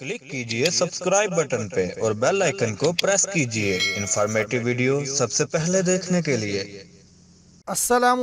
click कीजिए subscribe button पे और बेल आइकन को प्रेस कीजिए इन्फॉर्मेटिव वीडियो सबसे पहले देखने के लिए असलम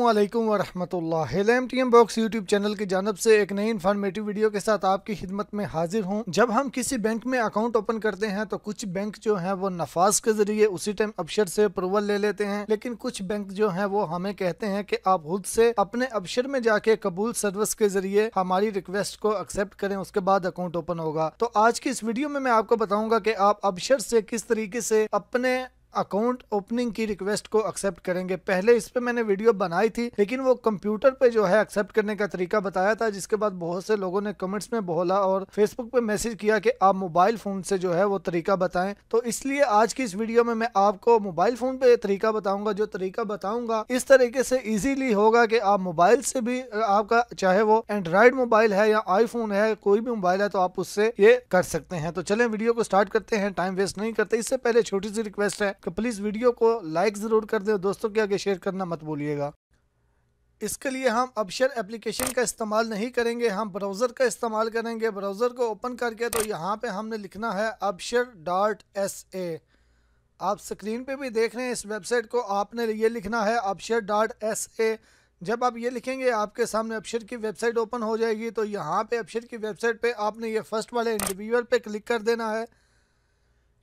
वरहमल M T M box YouTube channel की जानब से एक नई इन्फॉर्मेटिव वीडियो के साथ आपकी खिदमत में हाजिर हूँ जब हम किसी बैंक में अकाउंट ओपन करते हैं तो कुछ बैंक जो हैं वो नफाज के जरिए उसी टाइम अबशर से अप्रूवल ले लेते हैं लेकिन कुछ बैंक जो हैं वो हमें कहते हैं कि आप खुद से अपने अबशर में जाके कबूल सर्विस के जरिए हमारी रिक्वेस्ट को एक्सेप्ट करें उसके बाद अकाउंट ओपन होगा तो आज की इस वीडियो में मैं आपको बताऊंगा की आप अबशर से किस तरीके से अपने अकाउंट ओपनिंग की रिक्वेस्ट को एक्सेप्ट करेंगे पहले इस पर मैंने वीडियो बनाई थी लेकिन वो कंप्यूटर पे जो है एक्सेप्ट करने का तरीका बताया था जिसके बाद बहुत से लोगों ने कमेंट्स में बोला और फेसबुक पे मैसेज किया कि आप मोबाइल फोन से जो है वो तरीका बताएं तो इसलिए आज की इस वीडियो में मैं आपको मोबाइल फोन पे तरीका बताऊंगा जो तरीका बताऊंगा इस तरीके से इजीली होगा कि आप मोबाइल से भी आपका चाहे वो एंड्रॉइड मोबाइल है या आईफोन है कोई भी मोबाइल है तो आप उससे ये कर सकते हैं तो चले वीडियो को स्टार्ट करते हैं टाइम वेस्ट नहीं करते इससे पहले छोटी सी रिक्वेस्ट है तो प्लीज़ वीडियो को लाइक ज़रूर कर दें दोस्तों के आगे शेयर करना मत भूलिएगा इसके लिए हम अपशर एप्लीकेशन का इस्तेमाल नहीं करेंगे हम ब्राउज़र का इस्तेमाल करेंगे ब्राउज़र को ओपन करके तो यहाँ पे हमने लिखना है अपशर डॉट एस ए आप स्क्रीन पे भी देख रहे हैं इस वेबसाइट को आपने ये लिखना है अपशर डॉट एस ए जब आप ये लिखेंगे आपके सामने अपशर की वेबसाइट ओपन हो जाएगी तो यहाँ पर अपशर की वेबसाइट पर आपने ये फर्स्ट वाले इंडिविजुअल पर क्लिक कर देना है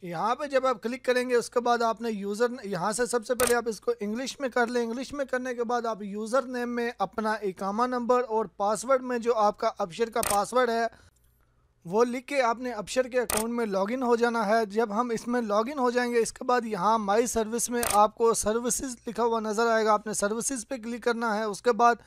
यहाँ पे जब आप क्लिक करेंगे उसके बाद आपने यूज़र यहाँ से सबसे पहले आप इसको इंग्लिश में कर लें इंग्लिश में करने के बाद आप यूज़र नेम में अपना इकामा नंबर और पासवर्ड में जो आपका अपशर का पासवर्ड है वो लिख के आपने अपशर के अकाउंट में लॉगिन हो जाना है जब हम इसमें लॉगिन हो जाएंगे इसके बाद यहाँ माई सर्विस में आपको सर्विसेज लिखा हुआ नज़र आएगा आपने सर्विसेज पे क्लिक करना है उसके बाद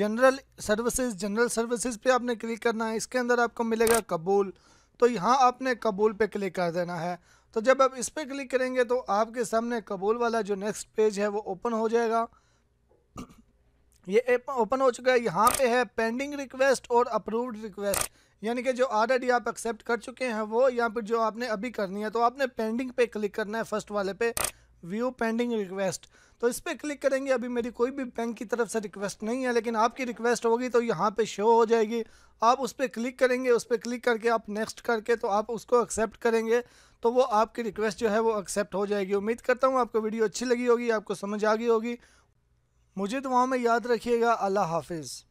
जनरल सर्विसेज जनरल सर्विसेज पे आपने क्लिक करना है इसके अंदर आपको मिलेगा कबूल तो यहाँ आपने कबूल पे क्लिक कर देना है तो जब आप इस पर क्लिक करेंगे तो आपके सामने कबूल वाला जो नेक्स्ट पेज है वो ओपन हो जाएगा ये ओपन हो चुका है यहाँ पे है पेंडिंग रिक्वेस्ट और अप्रूव्ड रिक्वेस्ट यानी कि जो ऑलरेडी आप एक्सेप्ट कर चुके हैं वो या फिर जो आपने अभी करनी है तो आपने पेंडिंग पे क्लिक करना है फर्स्ट वाले पे व्यू पेंडिंग रिक्वेस्ट तो इस पर क्लिक करेंगे अभी मेरी कोई भी बैंक की तरफ से रिक्वेस्ट नहीं है लेकिन आपकी रिक्वेस्ट होगी तो यहाँ पे शो हो जाएगी आप उस पर क्लिक करेंगे उस पर क्लिक करके आप नेक्स्ट करके तो आप उसको एक्सेप्ट करेंगे तो वो आपकी रिक्वेस्ट जो है वो एक्सेप्ट हो जाएगी उम्मीद करता हूँ आपको वीडियो अच्छी लगी होगी आपको समझ आ गई होगी मुझे वहाँ में याद रखिएगा अल्लाह हाफिज़